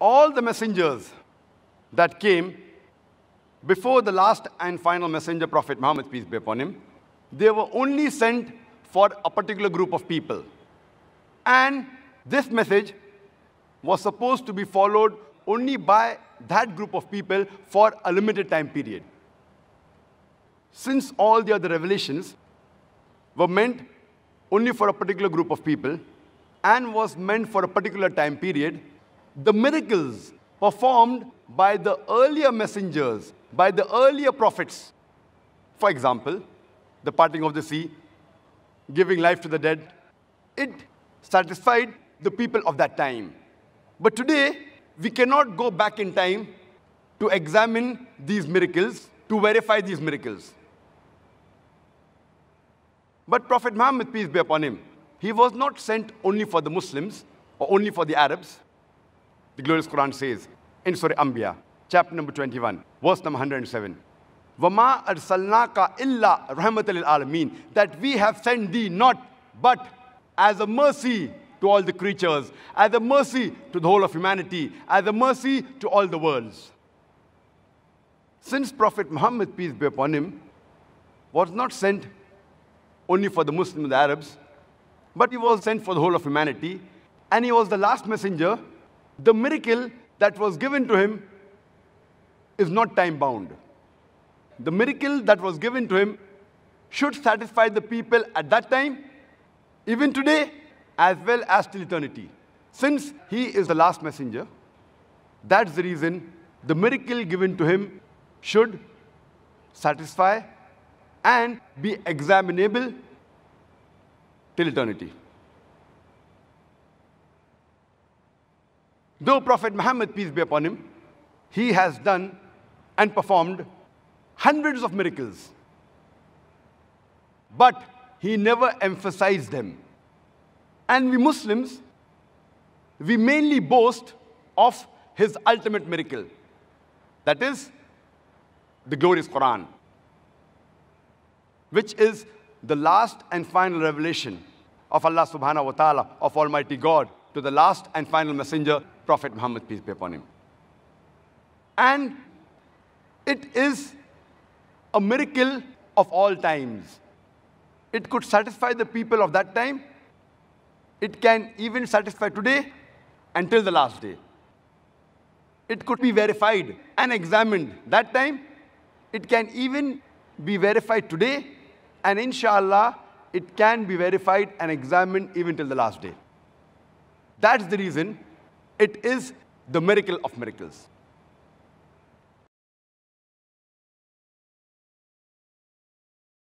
all the messengers that came before the last and final messenger, Prophet Muhammad, peace be upon him, they were only sent for a particular group of people. And this message was supposed to be followed only by that group of people for a limited time period. Since all the other revelations were meant only for a particular group of people and was meant for a particular time period, the miracles performed by the earlier messengers, by the earlier prophets. For example, the parting of the sea, giving life to the dead. It satisfied the people of that time. But today, we cannot go back in time to examine these miracles, to verify these miracles. But Prophet Muhammad, peace be upon him, he was not sent only for the Muslims or only for the Arabs. The glorious Quran says in Surah Anbiya, chapter number 21, verse number 107. Wama arsalnaka illa rahmatal alameen. That we have sent thee not but as a mercy to all the creatures, as a mercy to the whole of humanity, as a mercy to all the worlds. Since Prophet Muhammad, peace be upon him, was not sent only for the Muslims, the Arabs, but he was sent for the whole of humanity, and he was the last messenger the miracle that was given to him is not time bound. The miracle that was given to him should satisfy the people at that time, even today, as well as till eternity. Since he is the last messenger, that's the reason the miracle given to him should satisfy and be examinable till eternity. though Prophet Muhammad, peace be upon him, he has done and performed hundreds of miracles. But he never emphasized them. And we Muslims, we mainly boast of his ultimate miracle. That is the glorious Quran, which is the last and final revelation of Allah subhanahu wa ta'ala, of Almighty God, to the last and final messenger, Prophet Muhammad, peace be upon him. And it is a miracle of all times. It could satisfy the people of that time. It can even satisfy today until the last day. It could be verified and examined that time. It can even be verified today. And inshallah, it can be verified and examined even till the last day. That's the reason it is the miracle of miracles.